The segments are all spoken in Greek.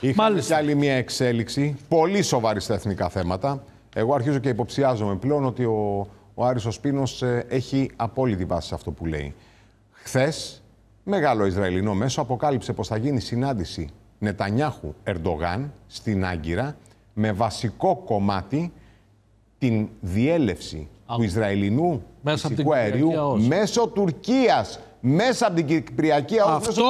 Είχαμε Μάλιστα. άλλη μια εξέλιξη, πολύ σοβαρή στα εθνικά θέματα. Εγώ αρχίζω και υποψιάζομαι πλέον ότι ο, ο Άρης ο ε, έχει απόλυτη βάση σε αυτό που λέει. Χθες, μεγάλο Ισραηλινό μέσο αποκάλυψε πως θα γίνει συνάντηση Νετανιάχου Ερντογάν στην Άγκυρα με βασικό κομμάτι την διέλευση του Ισραηλινού φυσικού αερίου μέσω Τουρκίας μέσα από την Κυπριακή ΑΟΣ. Αυτό,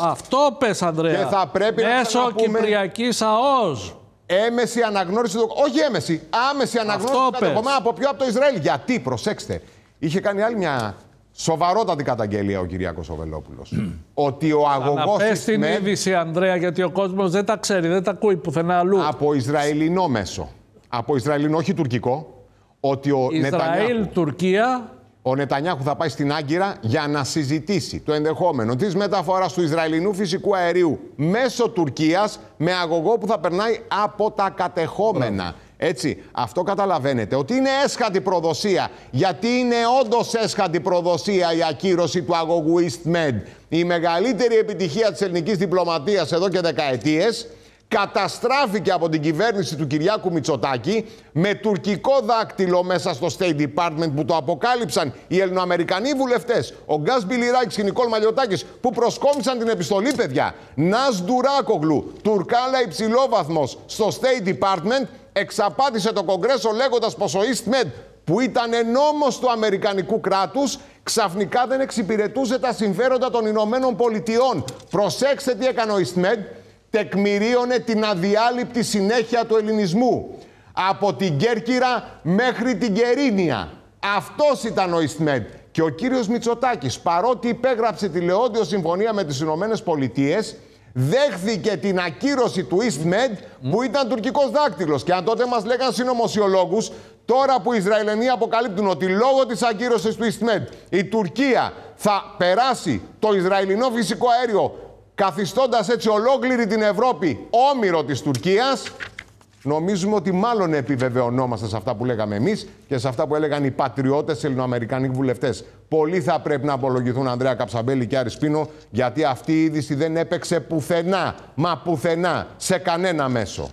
αυτό πες, Ανδρέα. θα πρέπει Μέσω να ξαναπούμε... Κυπριακής ΑΟΣ. Έμεση αναγνώριση, όχι έμεση, άμεση αναγνώριση του από ποιο, από το Ισραήλ. Γιατί, προσέξτε, είχε κάνει άλλη μια σοβαρότατη καταγγελία ο Κυριάκος Οβελόπουλος. Mm. Ότι ο αγωγός. Να πες την είδηση, Ανδρέα, γιατί ο κόσμος δεν τα ξέρει, δεν τα ακούει πουθενά αλλού. Από Ισραηλινό μέσο. Από Ισραηλινό, όχι τουρκικό. Ότι ο Ισραήλ, Τουρκία, ο Νετανιάχου θα πάει στην Άγκυρα για να συζητήσει το ενδεχόμενο της μεταφοράς του Ισραηλινού φυσικού αερίου μέσω Τουρκίας με αγωγό που θα περνάει από τα κατεχόμενα. Έτσι, αυτό καταλαβαίνετε ότι είναι έσχατη προδοσία. Γιατί είναι όντως έσχατη προδοσία η ακύρωση του αγωγού EastMed. Η μεγαλύτερη επιτυχία της ελληνικής διπλωματίας εδώ και δεκαετίες καταστράφηκε από την κυβέρνηση του Κυριάκου Μητσοτάκη με τουρκικό δάκτυλο μέσα στο State Department που το αποκάλυψαν οι Ελληνοαμερικανοί βουλευτές, ο Γκάς Μπιλιράκης και η Νικόλ Μαλιωτάκης, που προσκόμισαν την επιστολή, παιδιά. Νά Ντουράκογλου, Τουρκάλα υψηλόβαθμος στο State Department, εξαπάτησε το Κογκρέσο λέγοντας πως ο EastMed που ήταν νόμος του Αμερικανικού κράτους, ξαφνικά δεν εξυπηρετούσε τα συμφέροντα των Ηνωμένων Πολιτειών. Προσέξτε τι έκανε ο EastMed, τεκμηρίωνε την αδιάλειπτη συνέχεια του ελληνισμού από την Κέρκυρα μέχρι την Κερίνια. Αυτός ήταν ο Μεντ. Και ο κύριος Μητσοτάκης, παρότι υπέγραψε Λεόντιο συμφωνία με τις Ηνωμένες Πολιτείες, δέχθηκε την ακύρωση του EastMed που ήταν τουρκικός δάκτυλος. Και αν τότε μας λέγαν συνωμοσιολόγους, τώρα που οι Ισραηλενοί αποκαλύπτουν ότι λόγω της ακύρωσης του EastMed η Τουρκία θα περάσει το Ισραηλινό φυσικό αέριο καθιστώντας έτσι ολόκληρη την Ευρώπη όμοιρο της Τουρκίας, νομίζουμε ότι μάλλον επιβεβαιωνόμαστε σε αυτά που λέγαμε εμείς και σε αυτά που έλεγαν οι πατριώτες ελληνοαμερικανοί βουλευτές. Πολλοί θα πρέπει να απολογηθούν Ανδρέα Καψαμπέλη και Άρης Πίνο γιατί αυτή η είδηση δεν έπαιξε πουθενά, μα πουθενά, σε κανένα μέσο.